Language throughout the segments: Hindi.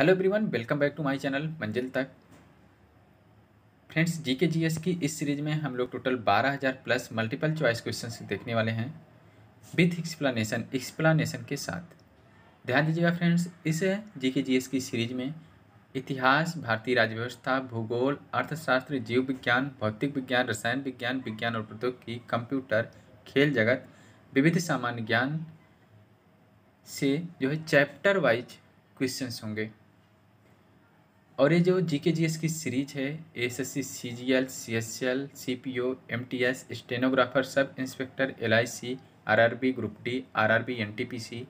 Hello everyone welcome back to my channel Manzil तक फ्रेंड्स जीके जीएस की इस सीरीज में हम लोग total 12000 plus multiple choice question देखने वाले हैं विथ एक्सप्लानेशन एक्सप्लानेशन के साथ ध्यान दीजिएगा फ्रेंड्स इस जीके जीएस की सीरीज में इतिहास भारतीय राज्य व्यवस्था भूगोल अर्थशास्त्र जीव विज्ञान भौतिक विज्ञान रसायन विज्ञान विज्ञान और प्रौद्योगिकी कंप्यूटर खेल जगत विविध सामान्य ज्ञान से जो है चैप्टर वाइज क्वेश्चंस होंगे और ये जो जी के जी एस की सीरीज है S S C C G L C S L C P O M T S stenographer sub inspector L I C R R B group D R R B N T P C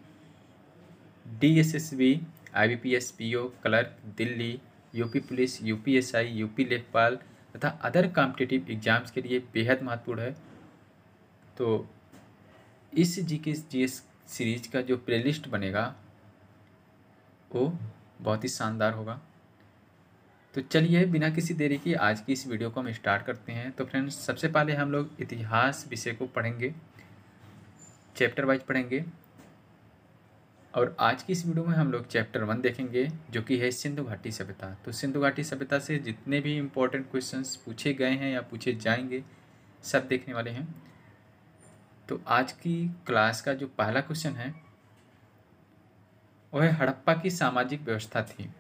D S S B I B P S P O clerk Delhi UP police U P S I U P लेखपाल तथा अदर कॉम्पिटेटिव एग्जाम्स के लिए बेहद महत्वपूर्ण है तो इस जी के जी एस सीरीज का जो प्ले लिस्ट बनेगा वो बहुत ही शानदार होगा तो चलिए बिना किसी देरी के आज की इस वीडियो को हम स्टार्ट करते हैं तो फ्रेंड्स सबसे पहले हम लोग इतिहास विषय को पढ़ेंगे चैप्टर वाइज पढ़ेंगे और आज की इस वीडियो में हम लोग चैप्टर वन देखेंगे जो कि है सिंधु घाटी सभ्यता तो सिंधु घाटी सभ्यता से जितने भी इम्पोर्टेंट क्वेश्चन पूछे गए हैं या पूछे जाएंगे सब देखने वाले हैं तो आज की क्लास का जो पहला क्वेश्चन है वह हड़प्पा की सामाजिक व्यवस्था थी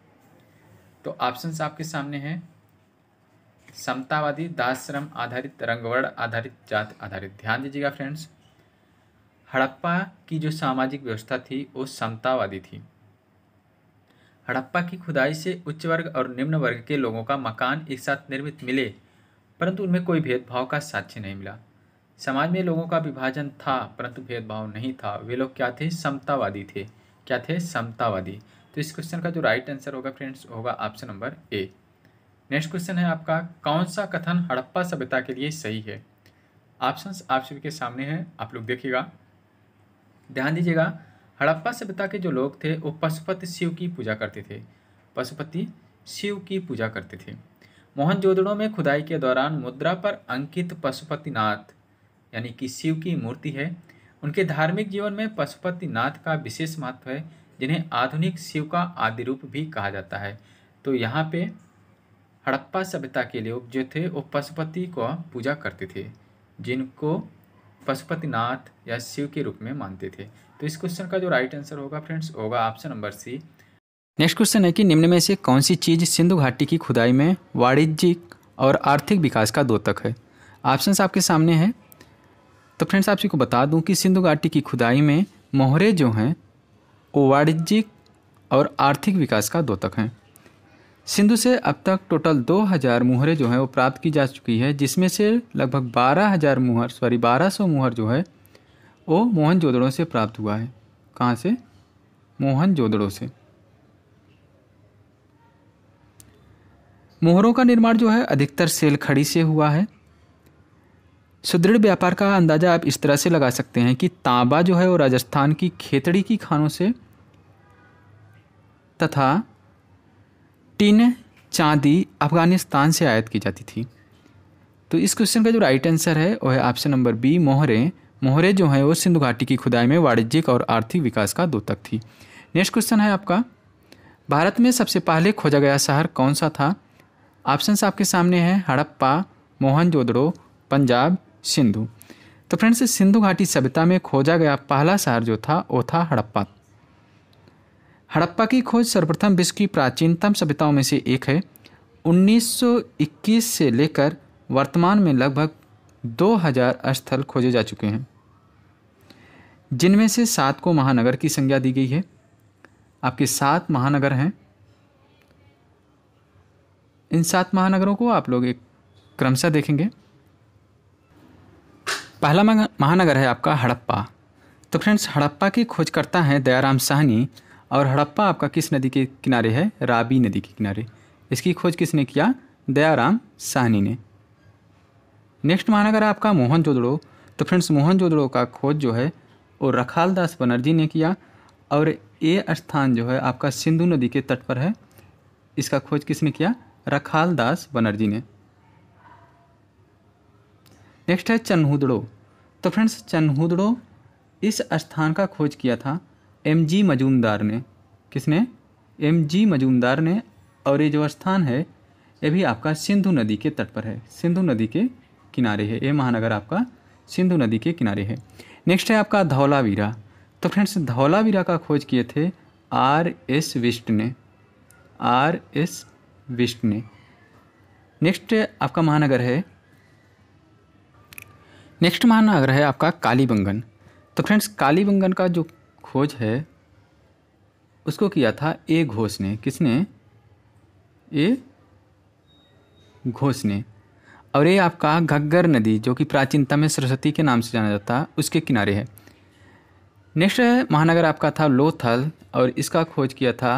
तो ऑप्शंस आपके सामने हैं समतावादी दाश्रम आधारित रंगवर्ण आधारित जात आधारित ध्यान दीजिएगा फ्रेंड्स हड़प्पा की जो सामाजिक व्यवस्था थी वो समतावादी थी हड़प्पा की खुदाई से उच्च वर्ग और निम्न वर्ग के लोगों का मकान एक साथ निर्मित मिले परंतु उनमें कोई भेदभाव का साक्ष्य नहीं मिला समाज में लोगों का विभाजन था परंतु भेदभाव नहीं था वे लोग क्या थे समतावादी थे क्या थे समतावादी तो इस क्वेश्चन का जो राइट आंसर होगा फ्रेंड्स होगा option number A next question है आपका कौन सा कथन हड़प्पा सभ्यता के लिए सही है ऑप्शन आप सभी के सामने हैं आप लोग देखिएगा ध्यान दीजिएगा हड़प्पा सभ्यता के जो लोग थे वो पशुपति शिव की पूजा करते थे पशुपति शिव की पूजा करते थे मोहनजोदड़ों में खुदाई के दौरान मुद्रा पर अंकित पशुपतिनाथ यानी कि शिव की मूर्ति है उनके धार्मिक जीवन में पशुपतिनाथ का विशेष महत्व है जिन्हें आधुनिक शिव का आदि रूप भी कहा जाता है तो यहाँ पे हड़प्पा सभ्यता के लोग जो थे वो पशुपति को पूजा करते थे जिनको पशुपतिनाथ या शिव के रूप में मानते थे तो इस क्वेश्चन का जो राइट आंसर होगा फ्रेंड्स होगा option number C next question है कि निम्न में से कौन सी चीज़ सिंधु घाटी की खुदाई में वाणिज्यिक और आर्थिक विकास का द्योतक है ऑप्शन आपके सामने है तो फ्रेंड्स आपसी को बता दूं कि सिंधु घाटी की खुदाई में मोहरे जो हैं वो वाणिज्यिक और आर्थिक विकास का द्योतक हैं सिंधु से अब तक टोटल 2000 मुहरें जो हैं वो प्राप्त की जा चुकी है जिसमें से लगभग 12000 मुहर सॉरी 1200 मुहर जो है वो मोहन जोदड़ों से प्राप्त हुआ है कहाँ से मोहन जोदड़ों से मोहरों का निर्माण जो है अधिकतर सेल खड़ी से हुआ है सुदृढ़ व्यापार का अंदाज़ा आप इस तरह से लगा सकते हैं कि तांबा जो है वो राजस्थान की खेतड़ी की खानों से तथा टिन चांदी अफगानिस्तान से आयात की जाती थी तो इस क्वेश्चन का जो राइट आंसर है वह है ऑप्शन नंबर बी मोहरे मोहरे जो हैं वो सिंधु घाटी की खुदाई में वाणिज्यिक और आर्थिक विकास का तक थी नेक्स्ट क्वेश्चन है आपका भारत में सबसे पहले खोजा गया शहर कौन सा था ऑप्शन आपके सामने हैं हड़प्पा मोहनजोदड़ो पंजाब सिंधु तो फ्रेंड्स सिंधु घाटी सभ्यता में खोजा गया पहला शहर जो था वो था हड़प्पा हड़प्पा की खोज सर्वप्रथम विश्व की प्राचीनतम सभ्यताओं में से एक है 1921 से लेकर वर्तमान में लगभग 2000 स्थल खोजे जा चुके हैं जिनमें से सात को महानगर की संज्ञा दी गई है आपके सात महानगर हैं इन सात महानगरों को आप लोग एक क्रमशः देखेंगे पहला महानगर है आपका हड़प्पा तो फ्रेंड्स हड़प्पा की खोजकर्ता हैं दयाराम साहनी और हड़प्पा आपका किस नदी के किनारे है राबी नदी के किनारे इसकी खोज किसने किया दयाराम साहनी ने नेक्स्ट महानगर आपका मोहन जोदड़ो तो फ्रेंड्स मोहन जोदड़ो का खोज जो है वो रखालदास बनर्जी ने किया और ये स्थान जो है आपका सिंधु नदी के तट पर है इसका खोज किसने किया रखालदास बनर्जी ने नेक्स्ट है चन्हुदड़ो तो फ्रेंड्स चन्हुदड़ो इस स्थान का खोज किया था एम जी मजूमदार ने किसने एम जी मजूमदार ने और ये जो स्थान है ये भी आपका सिंधु नदी के तट पर है सिंधु नदी के किनारे है ये महानगर आपका सिंधु नदी के किनारे है नेक्स्ट है आपका धौलावीरा तो फ्रेंड्स धौलावीरा का खोज किए थे आर एस विष्ट ने आर एस विस्ट ने नेक्स्ट आपका महानगर है नेक्स्ट महानगर है आपका कालीबंगन तो फ्रेंड्स कालीबंगन का जो खोज है उसको किया था ए घोष ने किसने ए घोष ने और ये आपका घग्गर नदी जो कि प्राचीनता में सरस्वती के नाम से जाना जाता उसके किनारे है नेक्स्ट महानगर आपका था लोथल और इसका खोज किया था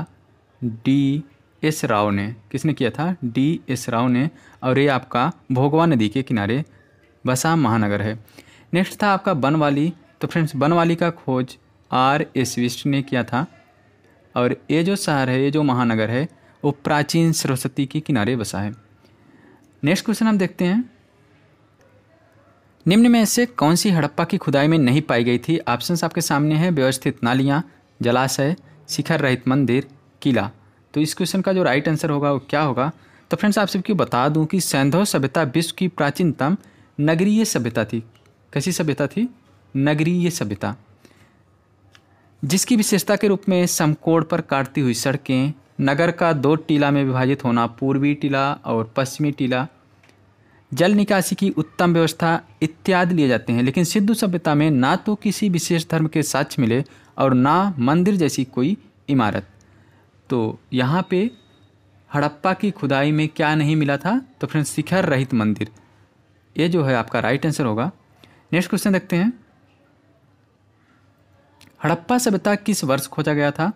डी एस राव ने किसने किया था डी एस राव ने और ये आपका भोगवा नदी के किनारे बसा महानगर है नेक्स्ट था आपका बनवाली तो फ्रेंड्स बनवाली का खोज आर एसविस्ट ने किया था और ये जो शहर है ये जो महानगर है वो प्राचीन सरस्वती के किनारे बसा है नेक्स्ट क्वेश्चन हम देखते हैं निम्न में से कौन सी हड़प्पा की खुदाई में नहीं पाई गई थी ऑप्शंस आपके सामने हैं व्यवस्थित नालियाँ जलाशय शिखर रहित मंदिर किला तो इस क्वेश्चन का जो राइट आंसर होगा वो क्या होगा तो फ्रेंड्स आप सबको बता दूं कि सैंधव सभ्यता विश्व की प्राचीनतम नगरीय सभ्यता थी कैसी सभ्यता थी नगरीय सभ्यता जिसकी विशेषता के रूप में समकोण पर काटती हुई सड़कें नगर का दो टीला में विभाजित होना पूर्वी टीला और पश्चिमी टीला जल निकासी की उत्तम व्यवस्था इत्यादि लिए जाते हैं लेकिन सिद्धू सभ्यता में ना तो किसी विशेष धर्म के साक्ष मिले और ना मंदिर जैसी कोई इमारत तो यहाँ पे हड़प्पा की खुदाई में क्या नहीं मिला था तो फ्रेंड्स शिखर रहित मंदिर ये जो है आपका राइट आंसर होगा नेक्स्ट क्वेश्चन देखते हैं हड़प्पा सभ्यता किस वर्ष खोजा गया था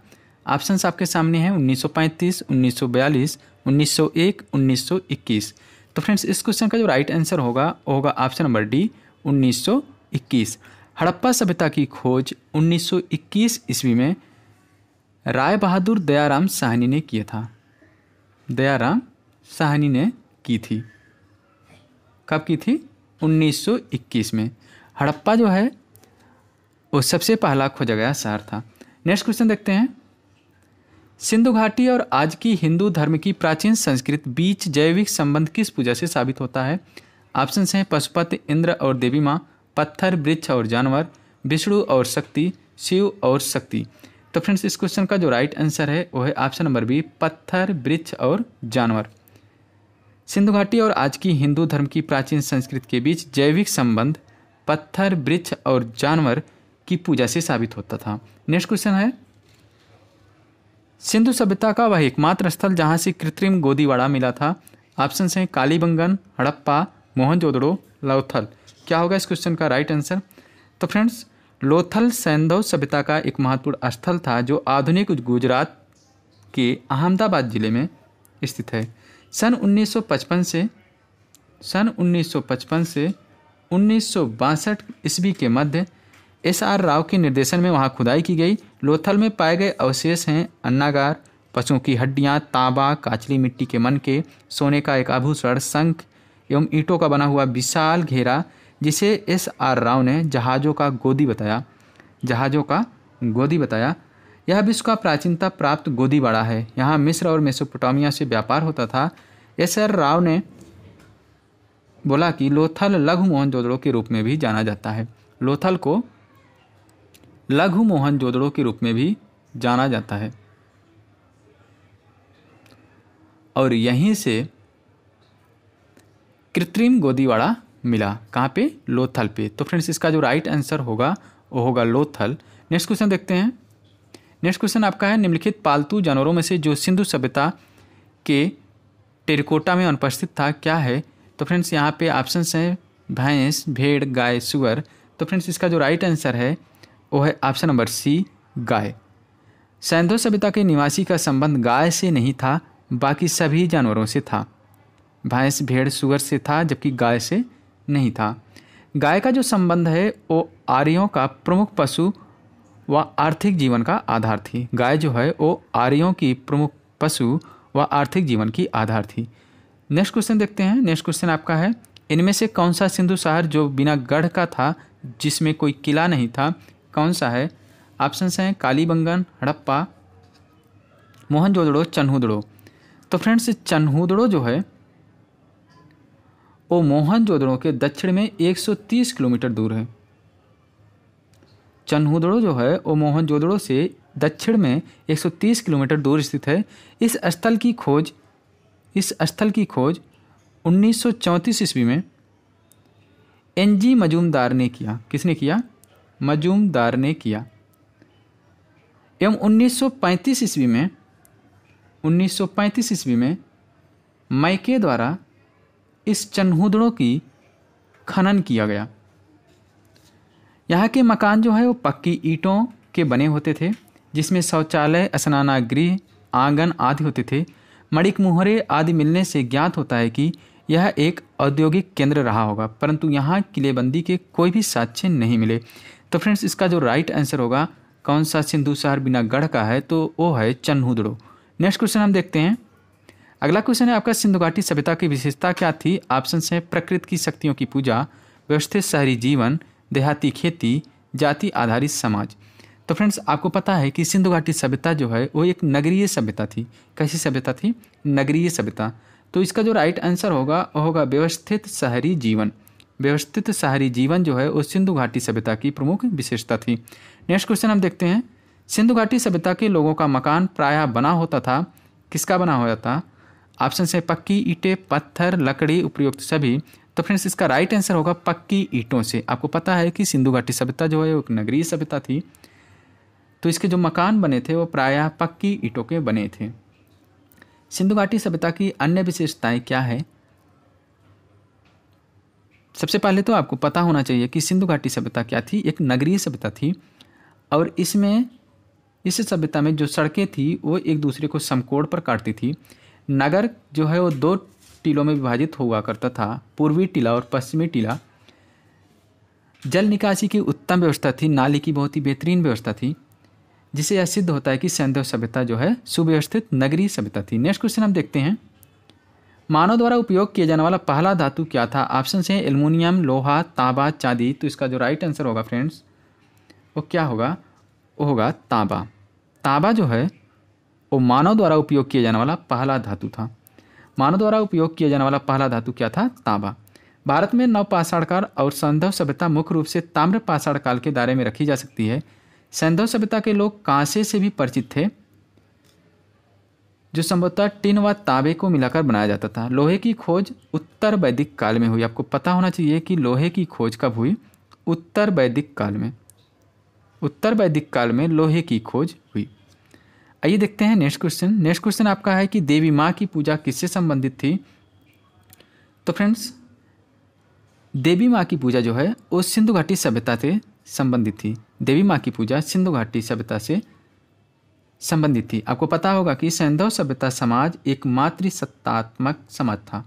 ऑप्शन आपके सामने हैं 1935, 1942, 1901, 1921। तो फ्रेंड्स इस क्वेश्चन का जो राइट आंसर होगा वो होगा ऑप्शन नंबर डी 1921। हड़प्पा सभ्यता की खोज 1921 ईस्वी में राय बहादुर दयाराम साहनी ने किया था दयाराम साहनी ने की थी कब की थी 1921 में हड़प्पा जो है वो सबसे पहला खोजा गया शहर था नेक्स्ट क्वेश्चन देखते हैं सिंधु घाटी और आज की हिंदू धर्म की प्राचीन संस्कृत बीच जैविक संबंध किस पूजा से साबित होता है ऑप्शन हैं पशुपति इंद्र और देवी माँ पत्थर वृक्ष और जानवर विष्णु और शक्ति शिव और शक्ति तो फ्रेंड्स इस क्वेश्चन का जो राइट आंसर है वो है ऑप्शन नंबर बी पत्थर वृक्ष और जानवर सिंधु घाटी और आज की हिंदू धर्म की प्राचीन संस्कृत के बीच जैविक संबंध पत्थर वृक्ष और जानवर की पूजा से साबित होता था नेक्स्ट क्वेश्चन है सिंधु सभ्यता का वह एकमात्र स्थल जहाँ से कृत्रिम गोदीवाड़ा मिला था ऑप्शन हैं कालीबंगन हड़प्पा मोहनजोदड़ो लोथल क्या होगा इस क्वेश्चन का राइट आंसर तो फ्रेंड्स लोथल सैंधव सभ्यता का एक महत्वपूर्ण स्थल था जो आधुनिक गुजरात के अहमदाबाद ज़िले में स्थित है सन 1955 से सन 1955 से उन्नीस ईस्वी के मध्य एस आर राव के निर्देशन में वहाँ खुदाई की गई लोथल में पाए गए अवशेष हैं अन्नागार पशुओं की हड्डियाँ तांबा काचली मिट्टी के मन के सोने का एक आभूषण शंख एवं ईंटों का बना हुआ विशाल घेरा जिसे एस आर राव ने जहाज़ों का गोदी बताया जहाज़ों का गोदी बताया यह विश्व का प्राचीनता प्राप्त गोदी बड़ा है यहाँ मिस्र और मेसोपोटामिया से व्यापार होता था एस आर राव ने बोला कि लोथल लघु मोहनजोदड़ो के रूप में भी जाना जाता है लोथल को लघु मोहन जोदड़ो के रूप में भी जाना जाता है और यहीं से कृत्रिम गोदीवाड़ा मिला कहाँ पे लोथल पे तो फ्रेंड्स इसका जो राइट आंसर होगा वो होगा लोथल नेक्स्ट क्वेश्चन देखते हैं नेक्स्ट क्वेश्चन आपका है निम्नलिखित पालतू जानवरों में से जो सिंधु सभ्यता के टेरिकोटा में अनुपस्थित था क्या है तो फ्रेंड्स यहाँ पे ऑप्शंस हैं भैंस भेड़ गाय सुअर तो फ्रेंड्स इसका जो राइट आंसर है वो है ऑप्शन नंबर सी गाय सैंधो सभ्यता के निवासी का संबंध गाय से नहीं था बाकी सभी जानवरों से था भैंस भेड़ सुअर से था जबकि गाय से नहीं था गाय का जो संबंध है वो आर्यों का प्रमुख पशु व आर्थिक जीवन का आधार थी गाय जो है वो आर्यों की प्रमुख पशु व आर्थिक जीवन की आधार थी नेक्स्ट क्वेश्चन देखते हैं नेक्स्ट क्वेश्चन आपका है इनमें से कौन सा सिंधु शहर जो बिना गढ़ का था जिसमें कोई किला नहीं था कौन सा है ऑप्शंस हैं कालीबंगन हड़प्पा मोहनजोदड़ो चन्हूदड़ो तो फ्रेंड्स चन्हूदड़ो जो है वो मोहनजोदड़ो के दक्षिण में 130 किलोमीटर दूर है चन्हूदड़ो जो है वो मोहनजोदड़ो से दक्षिण में 130 किलोमीटर दूर स्थित है इस स्थल की खोज इस स्थल की खोज 1934 ईस्वी में एन जी मजूमदार ने किया किसने किया मजूमदार ने किया एवं 1935 ईस्वी में 1935 ईस्वी में मैके द्वारा इस चन्हुदड़ों की खनन किया गया यहाँ के मकान जो है वो पक्की ईंटों के बने होते थे जिसमें शौचालय स्नानागृह आंगन आदि होते थे मणिक मुहरे आदि मिलने से ज्ञात होता है कि यह एक औद्योगिक केंद्र रहा होगा परंतु यहाँ किलेबंदी के कोई भी साक्ष्य नहीं मिले तो फ्रेंड्स इसका जो राइट आंसर होगा कौन सा सिंधु शहर बिना गढ़ का है तो वो है चन्हुदड़ो नेक्स्ट क्वेश्चन हम देखते हैं अगला क्वेश्चन है आपका सिंधु घाटी सभ्यता की विशेषता क्या थी ऑप्शन है प्रकृति की शक्तियों की पूजा व्यवस्थित शहरी जीवन देहाती खेती जाति आधारित समाज तो फ्रेंड्स आपको पता है कि सिंधु घाटी सभ्यता जो है वो एक नगरीय सभ्यता थी कैसी सभ्यता थी नगरीय सभ्यता तो इसका जो राइट आंसर होगा वो होगा व्यवस्थित शहरी जीवन व्यवस्थित शहरी जीवन जो है वो सिंधु घाटी सभ्यता की प्रमुख विशेषता थी नेक्स्ट क्वेश्चन हम देखते हैं सिंधु घाटी सभ्यता के लोगों का मकान प्रायः बना होता था किसका बना होता था ऑप्शन से पक्की ईंटें पत्थर लकड़ी उपयुक्त सभी तो फ्रेंड्स इसका राइट आंसर होगा पक्की ईंटों से आपको पता है कि सिंधु घाटी सभ्यता जो है वो एक नगरीय सभ्यता थी तो इसके जो मकान बने थे वो प्रायः पक्की ईंटों के बने थे सिंधु घाटी सभ्यता की अन्य विशेषताएं क्या है सबसे पहले तो आपको पता होना चाहिए कि सिंधु घाटी सभ्यता क्या थी एक नगरीय सभ्यता थी और इसमें इस सभ्यता में जो सड़कें थी वो एक दूसरे को समकोण पर काटती थी नगर जो है वो दो टीलों में विभाजित हुआ करता था पूर्वी टीला और पश्चिमी टीला जल निकासी की उत्तम व्यवस्था थी नाली की बहुत ही बेहतरीन व्यवस्था थी जिसे यह सिद्ध होता है कि सैंधव सभ्यता जो है सुव्यवस्थित नगरीय सभ्यता थी नेक्स्ट क्वेश्चन हम देखते हैं मानव द्वारा उपयोग किया जाने वाला पहला धातु क्या था ऑप्शन है एलमोनियम लोहा तांबा चांदी तो इसका जो राइट आंसर होगा फ्रेंड्स वो क्या होगा वो होगा तांबा तांबा जो है वो मानव द्वारा उपयोग किया जाने वाला पहला धातु था मानव द्वारा उपयोग किया जाने वाला पहला धातु क्या था तांबा भारत में नवपाषाण काल और संधव सभ्यता मुख्य रूप से ताम्र पाषाण काल के दायरे में रखी जा सकती है संधव सभ्यता के लोग कांसे से भी परिचित थे जो संभवतः टिन व तांबे को मिलाकर बनाया जाता था लोहे की खोज उत्तर वैदिक काल में हुई आपको पता होना चाहिए कि लोहे की खोज कब हुई उत्तर वैदिक काल में उत्तर वैदिक काल में लोहे की खोज हुई आइए देखते हैं नेक्स्ट क्वेश्चन नेक्स्ट क्वेश्चन आपका है कि देवी माँ की पूजा किससे संबंधित थी तो फ्रेंड्स देवी माँ की पूजा जो है वो सिंधु घाटी सभ्यता से संबंधित थी देवी माँ की पूजा सिंधु घाटी सभ्यता से संबंधित थी आपको पता होगा कि सैंधव सभ्यता समाज एक मातृ सत्तात्मक समाज था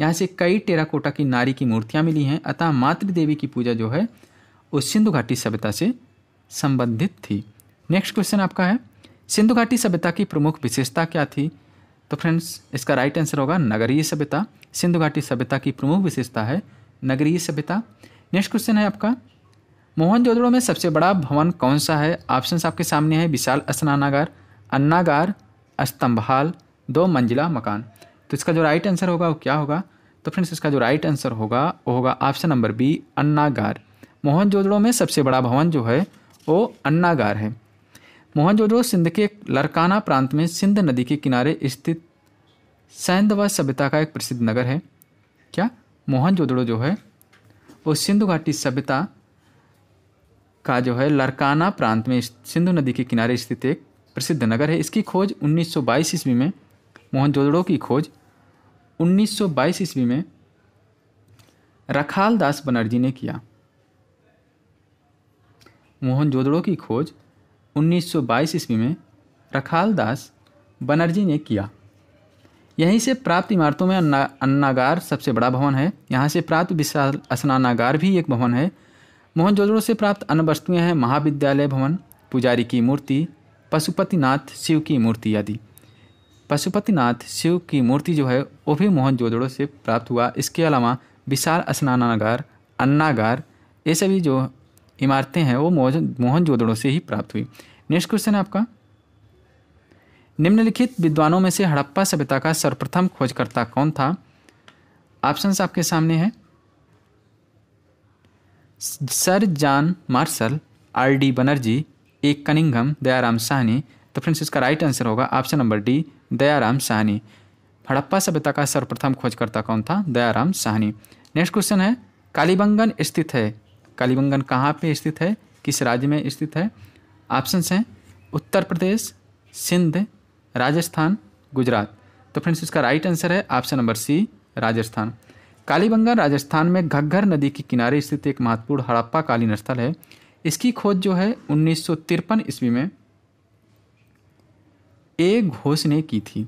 यहाँ से कई टेराकोटा की नारी की मूर्तियाँ मिली हैं अतः मातृदेवी की पूजा जो है वो सिंधु घाटी सभ्यता से संबंधित थी नेक्स्ट क्वेश्चन आपका है सिंधु घाटी सभ्यता की प्रमुख विशेषता क्या थी तो फ्रेंड्स इसका राइट आंसर होगा नगरीय सभ्यता सिंधु घाटी सभ्यता की प्रमुख विशेषता है नगरीय सभ्यता नेक्स्ट क्वेश्चन है आपका मोहनजोदड़ो में सबसे बड़ा भवन कौन सा है ऑप्शंस आपके सामने है विशाल स्नानागार अन्नागार स्तंभाल दो मंजिला मकान तो इसका जो राइट आंसर होगा वो क्या होगा तो फ्रेंड्स इसका जो राइट आंसर होगा वो होगा ऑप्शन नंबर बी अन्नागार मोहनजोदड़ो में सबसे बड़ा भवन जो है वो अन्नागार है मोहनजोदड़ो सिंध के लरकाना प्रांत में सिंध नदी के किनारे स्थित सैंधवा सभ्यता का एक प्रसिद्ध नगर है क्या मोहनजोदड़ो जो है वो सिंधु घाटी सभ्यता का जो है लरकाना प्रांत में सिंधु नदी के किनारे स्थित एक प्रसिद्ध नगर है इसकी खोज 1922 ईस्वी में मोहनजोदड़ो की खोज 1922 ईस्वी में रखाल दास बनर्जी ने किया मोहनजोदड़ो की खोज 1922 ईस्वी में रखाल दास बनर्जी ने किया यहीं से प्राप्त इमारतों में अन्ना अन्नागार सबसे बड़ा भवन है यहाँ से प्राप्त विशाल स्नानागार भी एक भवन है मोहनजोदड़ो से प्राप्त अन्य वस्तुएँ हैं महाविद्यालय भवन पुजारी की मूर्ति पशुपतिनाथ शिव की मूर्ति आदि पशुपतिनाथ शिव की मूर्ति जो है वो भी मोहनजोदड़ो से प्राप्त हुआ इसके अलावा विशाल स्नानागार अन्नागार ये सभी जो इमारतें हैं वो मोहन मोहनजोदड़ो से ही प्राप्त हुई नेक्स्ट क्वेश्चन है आपका निम्नलिखित विद्वानों में से हड़प्पा सभ्यता का सर्वप्रथम खोजकर्ता कौन था ऑप्शंस आपके सामने हैं sir John Marshall R D Banerjee A Cunningham Dayaram Sahni तो फ्रेंड्स इसका राइट आंसर होगा option number D Dayaram Sahni Harappa सभ्यता का सर्वप्रथम खोजकर्ता कौन था दयाराम साहनी नेक्स्ट क्वेश्चन है कालीबंगन स्थित है कालीबंगन कहाँ पे स्थित है किस राज्य में स्थित है ऑप्शन हैं उत्तर प्रदेश सिंध राजस्थान गुजरात तो फ्रेंड्स इसका राइट आंसर है option number C Rajasthan Kalibangan Rajasthan में घग्घर नदी के किनारे स्थित एक महत्वपूर्ण हड़प्पा कालीन स्थल है इसकी खोज जो है उन्नीस ईस्वी में ए घोष ने की थी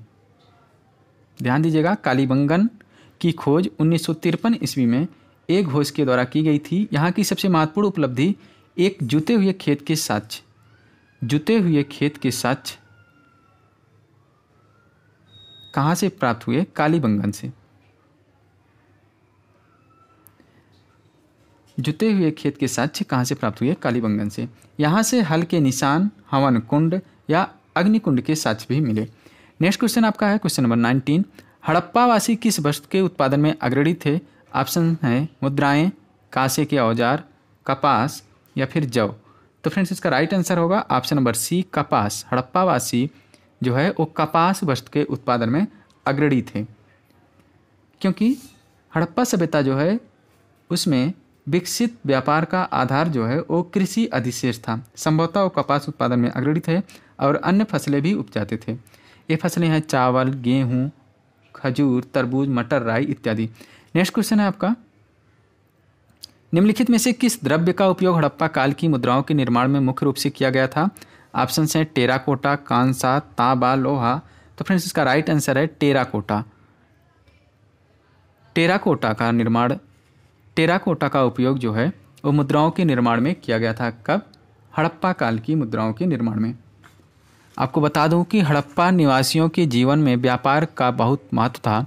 ध्यान दीजिएगा कालीबंगन की खोज उन्नीस ईस्वी में ए घोष के द्वारा की गई थी यहाँ की सबसे महत्वपूर्ण उपलब्धि एक जुते हुए खेत के साक्ष जुते हुए खेत के साक्ष कहाँ से प्राप्त हुए कालीबंगन से जुते हुए खेत के साक्ष्य कहाँ से प्राप्त हुए कालीबंगन से यहाँ से हल के निशान हवन कुंड या अग्निकुंड के साक्ष्य भी मिले नेक्स्ट क्वेश्चन आपका है क्वेश्चन नंबर नाइनटीन हड़प्पावासी किस वस्तु के उत्पादन में अग्रणी थे ऑप्शन है मुद्राएं कांसे के औजार कपास या फिर जव तो फ्रेंड्स इसका राइट आंसर होगा ऑप्शन नंबर सी कपास हड़प्पावासी जो है वो कपास वस्त्र के उत्पादन में अग्रणी थे क्योंकि हड़प्पा सभ्यता जो है उसमें विकसित व्यापार का आधार जो है वो कृषि अधिशेष था संभवतः वो कपास उत्पादन में अग्रणी थे और अन्य फसलें भी उपजाते थे ये फसलें हैं चावल गेहूँ खजूर तरबूज मटर राई इत्यादि नेक्स्ट क्वेश्चन है आपका निम्नलिखित में से किस द्रव्य का उपयोग हड़प्पा काल की मुद्राओं के निर्माण में मुख्य रूप से किया गया था ऑप्शन हैं टेराकोटा कांसा तांबा लोहा तो फ्रेंड्स इसका राइट आंसर है टेराकोटा टेराकोटा का निर्माण टेराकोटा का उपयोग जो है वो मुद्राओं के निर्माण में किया गया था कब हड़प्पा काल की मुद्राओं के निर्माण में आपको बता दूं कि हड़प्पा निवासियों के जीवन में व्यापार का बहुत महत्व था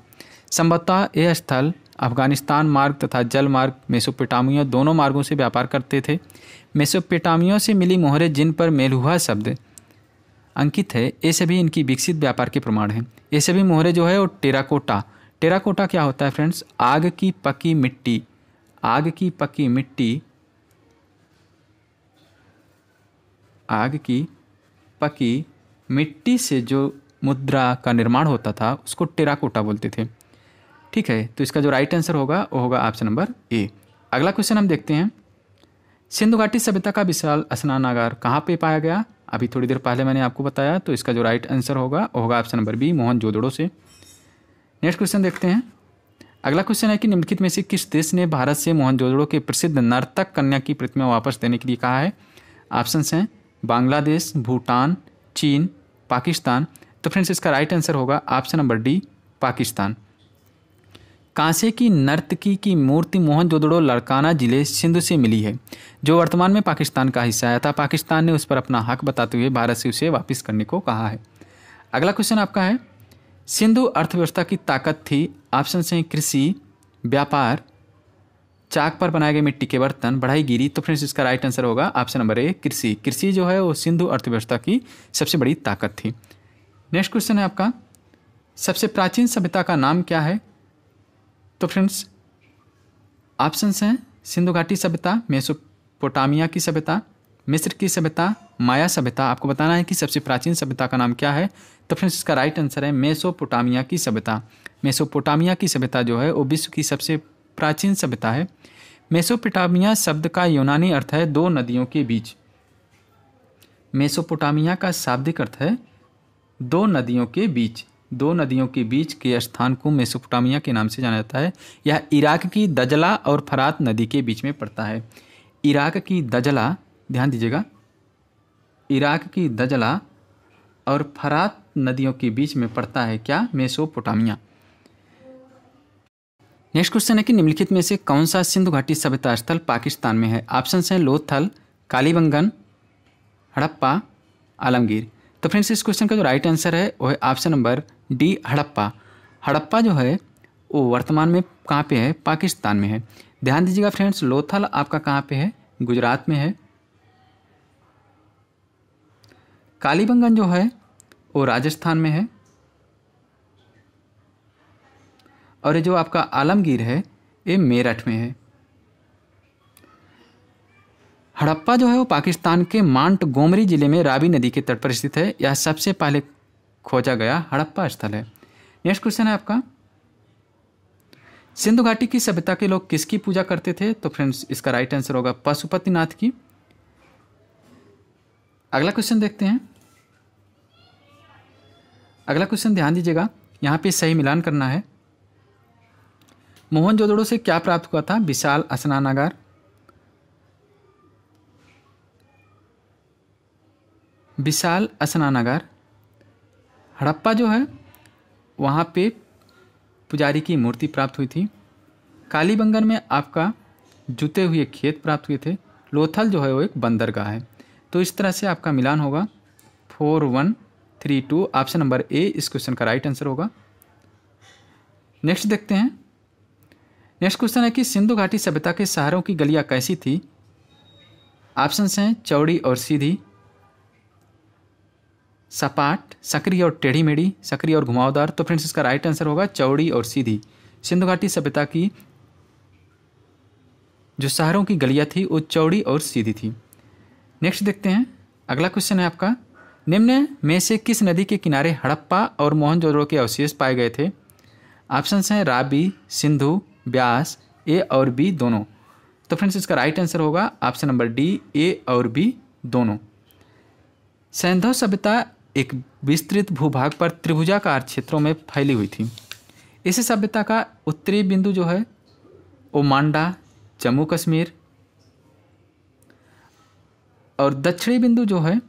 संभवतः यह स्थल अफगानिस्तान मार्ग तथा जल मार्ग मेसोपेटामिया दोनों मार्गों से व्यापार करते थे मेसोपिटामिया से मिली मोहरे जिन पर मेलुहा शब्द अंकित है ये सभी इनकी विकसित व्यापार के प्रमाण हैं ये सभी मोहरे जो है वो टेराकोटा टेराकोटा क्या होता है फ्रेंड्स आग की पकी मिट्टी आग की पकी मिट्टी आग की पकी मिट्टी से जो मुद्रा का निर्माण होता था उसको टेराकोटा बोलते थे ठीक है तो इसका जो राइट आंसर होगा वो होगा ऑप्शन नंबर ए अगला क्वेश्चन हम देखते हैं सिंधु घाटी सभ्यता का विशाल स्नानागार कहाँ पे पाया गया अभी थोड़ी देर पहले मैंने आपको बताया तो इसका जो राइट आंसर होगा वो होगा ऑप्शन नंबर बी मोहन जोदड़ो से नेक्स्ट क्वेश्चन देखते हैं अगला क्वेश्चन है कि निम्नलिखित में से किस देश ने भारत से मोहनजोदड़ो के प्रसिद्ध नर्तक कन्या की प्रतिमा वापस देने के लिए कहा है ऑप्शंस हैं बांग्लादेश भूटान चीन पाकिस्तान तो फ्रेंड्स इसका राइट आंसर होगा ऑप्शन नंबर डी पाकिस्तान कांसे की नर्तकी की मूर्ति मोहनजोदड़ो लड़काना जिले सिंधु से मिली है जो वर्तमान में पाकिस्तान का हिस्सा आया था पाकिस्तान ने उस पर अपना हक बताते हुए भारत से उसे वापस करने को कहा है अगला क्वेश्चन आपका है सिंधु अर्थव्यवस्था की ताकत थी ऑप्शन हैं कृषि व्यापार चाक पर बनाए गए मिट्टी के बर्तन बढ़ाई गिरी तो फ्रेंड्स इसका राइट आंसर होगा ऑप्शन नंबर ए कृषि कृषि जो है वो सिंधु अर्थव्यवस्था की सबसे बड़ी ताकत थी नेक्स्ट क्वेश्चन है आपका सबसे प्राचीन सभ्यता का नाम क्या है तो फ्रेंड्स ऑप्शंस हैं सिंधु घाटी सभ्यता मेसोपोटामिया की सभ्यता मिस्र की सभ्यता माया सभ्यता आपको बताना है कि सबसे प्राचीन सभ्यता का नाम क्या है तो फ्रेंड्स इसका राइट आंसर है मेसोपोटामिया की सभ्यता मेसोपोटामिया की सभ्यता जो है वो विश्व की सबसे प्राचीन सभ्यता है मेसोपोटामिया शब्द का यूनानी अर्थ है दो नदियों के बीच मेसोपोटामिया का शाब्दिक अर्थ है दो नदियों के बीच दो नदियों के बीच के स्थान को मेसोपोटामिया के नाम से जाना जाता है यह इराक की दजला और फरात नदी के बीच में पड़ता है इराक की दजला ध्यान दीजिएगा इराक की दजला और फरात नदियों के बीच में पड़ता है क्या मेसोपोटामिया नेक्स्ट क्वेश्चन है कि निम्नलिखित में से कौन सा सिंधु घाटी सभ्यता स्थल पाकिस्तान में है ऑप्शन हैं लोथल कालीबंगन हड़प्पा आलमगीर तो फ्रेंड्स इस क्वेश्चन का जो राइट आंसर है वो है option number D Harappa Harappa जो है वो वर्तमान में कहाँ पे है पाकिस्तान में है ध्यान दीजिएगा फ्रेंड्स लोथल आपका कहाँ पे है गुजरात में है कालीबंगन जो है वो राजस्थान में है और ये जो आपका आलमगीर है ये मेरठ में है हड़प्पा जो है वो पाकिस्तान के मांट गोमरी जिले में रावी नदी के तट पर स्थित है यह सबसे पहले खोजा गया हड़प्पा स्थल है नेक्स्ट क्वेश्चन है आपका सिंधु घाटी की सभ्यता के लोग किसकी पूजा करते थे तो फ्रेंड्स इसका राइट आंसर होगा पशुपतिनाथ की अगला क्वेश्चन देखते हैं अगला क्वेश्चन ध्यान दीजिएगा यहाँ पे सही मिलान करना है मोहनजोदड़ो से क्या प्राप्त हुआ था विशाल स्नानागार विशाल स्नानागार हड़प्पा जो है वहाँ पे पुजारी की मूर्ति प्राप्त हुई थी काली में आपका जुते हुए खेत प्राप्त हुए थे लोथल जो है वो एक बंदरगाह है तो इस तरह से आपका मिलान होगा four one three two option number A इस क्वेश्चन का राइट आंसर होगा नेक्स्ट देखते हैं नेक्स्ट क्वेश्चन है कि सिंधु घाटी सभ्यता के शहरों की गलियां कैसी थी ऑप्शन हैं चौड़ी और सीधी सपाट सक्रिय और टेढ़ी मेढ़ी सक्रिय और घुमावदार तो फ्रेंड्स इसका राइट आंसर होगा चौड़ी और सीधी सिंधु घाटी सभ्यता की जो शहरों की गलियां थी वो चौड़ी और सीधी थी नेक्स्ट देखते हैं अगला क्वेश्चन है आपका निम्न में से किस नदी के किनारे हड़प्पा और मोहनजोदड़ो के अवशेष पाए गए थे ऑप्शन हैं राबी सिंधु व्यास ए और बी दोनों तो फ्रेंड्स इसका राइट आंसर होगा ऑप्शन नंबर डी ए और बी दोनों सैंधव सभ्यता एक विस्तृत भूभाग पर त्रिभुजाकार क्षेत्रों में फैली हुई थी इस सभ्यता का उत्तरी बिंदु जो है मांडा जम्मू कश्मीर और दक्षिणी बिंदु जो है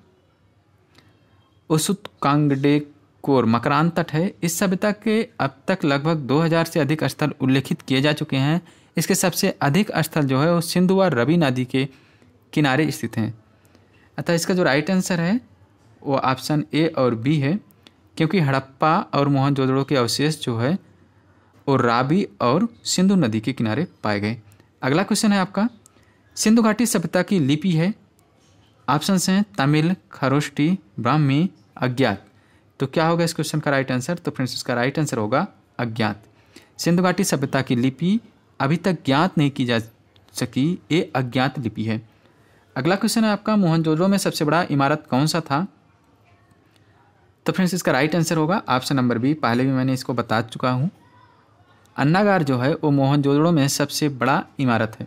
उसुत कांगडेक कोर मकरान तट है इस सभ्यता के अब तक लगभग 2000 से अधिक स्थल उल्लेखित किए जा चुके हैं इसके सबसे अधिक स्थल जो है वो सिंधु और रवि नदी के किनारे स्थित हैं अतः इसका जो राइट आंसर है वो ऑप्शन ए और बी है क्योंकि हड़प्पा और मोहनजोदड़ो के अवशेष जो है वो राबी और सिंधु नदी के किनारे पाए गए अगला क्वेश्चन है आपका सिंधु घाटी सभ्यता की लिपि है ऑप्शन हैं तमिल खरोष्टी ब्राह्मी अज्ञात तो क्या होगा इस क्वेश्चन का राइट आंसर तो फ्रेंड्स इसका राइट आंसर होगा अज्ञात सिंधु घाटी सभ्यता की लिपि अभी तक ज्ञात नहीं की जा सकी ये अज्ञात लिपि है अगला क्वेश्चन है आपका मोहनजोदड़ो में सबसे बड़ा इमारत कौन सा था तो फ्रेंड्स इसका राइट आंसर होगा ऑप्शन नंबर बी पहले भी मैंने इसको बता चुका हूँ अन्नागार जो है वो मोहनजोदड़ो में सबसे बड़ा इमारत है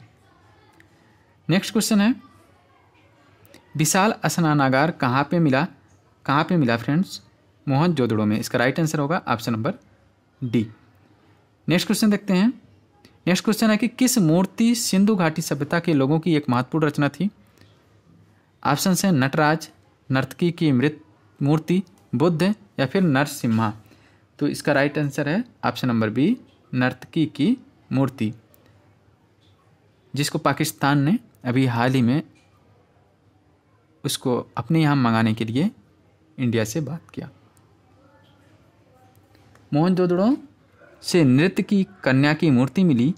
नेक्स्ट क्वेश्चन है विशाल स्नानागार कहाँ पे मिला कहाँ पे मिला फ्रेंड्स मोहन जोदड़ो में इसका राइट आंसर होगा option number D next question देखते हैं नेक्स्ट क्वेश्चन है कि किस मूर्ति सिंधु घाटी सभ्यता के लोगों की एक महत्वपूर्ण रचना थी ऑप्शन से नटराज नर्तकी की मृत मूर्ति बुद्ध या फिर नरसिम्हा तो इसका राइट आंसर है ऑप्शन नंबर बी नर्तकी की मूर्ति जिसको पाकिस्तान ने अभी हाल ही में उसको अपने यहाँ मंगाने के लिए इंडिया से बात किया मोहनजोदड़ो से नृत्य की कन्या की मूर्ति मिली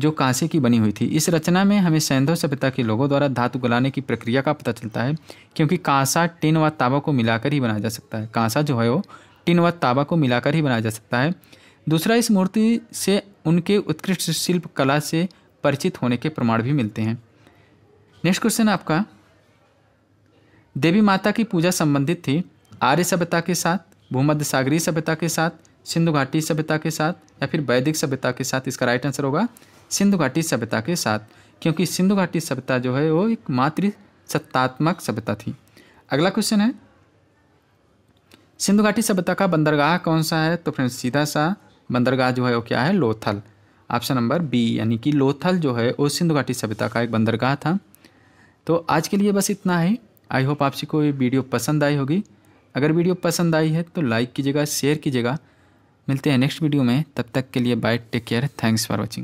जो कांसे की बनी हुई थी इस रचना में हमें सैंधव सभ्यता के लोगों द्वारा धातु गलाने की प्रक्रिया का पता चलता है क्योंकि कांसा टिन व ताबा को मिलाकर ही बनाया जा सकता है कांसा जो है वो टिन व ताबा को मिलाकर ही बनाया जा सकता है दूसरा इस मूर्ति से उनके उत्कृष्ट शिल्प कला से परिचित होने के प्रमाण भी मिलते हैं नेक्स्ट क्वेश्चन आपका देवी माता की पूजा संबंधित थी आर्य सभ्यता के साथ भूमध्य सागरीय सभ्यता के साथ सिंधु घाटी सभ्यता के साथ या फिर वैदिक सभ्यता के साथ इसका राइट आंसर होगा सिंधु घाटी सभ्यता के साथ क्योंकि सिंधु घाटी सभ्यता जो है वो एक मातृ सत्तात्मक सभ्यता थी अगला क्वेश्चन है सिंधु घाटी सभ्यता का बंदरगाह कौन सा है तो फ्रेंड्स सीधा सा बंदरगाह जो है वो क्या है लोथल ऑप्शन नंबर बी यानी कि लोथल जो है वो सिंधु घाटी सभ्यता का एक बंदरगाह था तो आज के लिए बस इतना ही आई होप आपसी को ये वीडियो पसंद आई होगी अगर वीडियो पसंद आई है तो लाइक कीजिएगा शेयर कीजिएगा मिलते हैं नेक्स्ट वीडियो में तब तक के लिए bye take care thanks for watching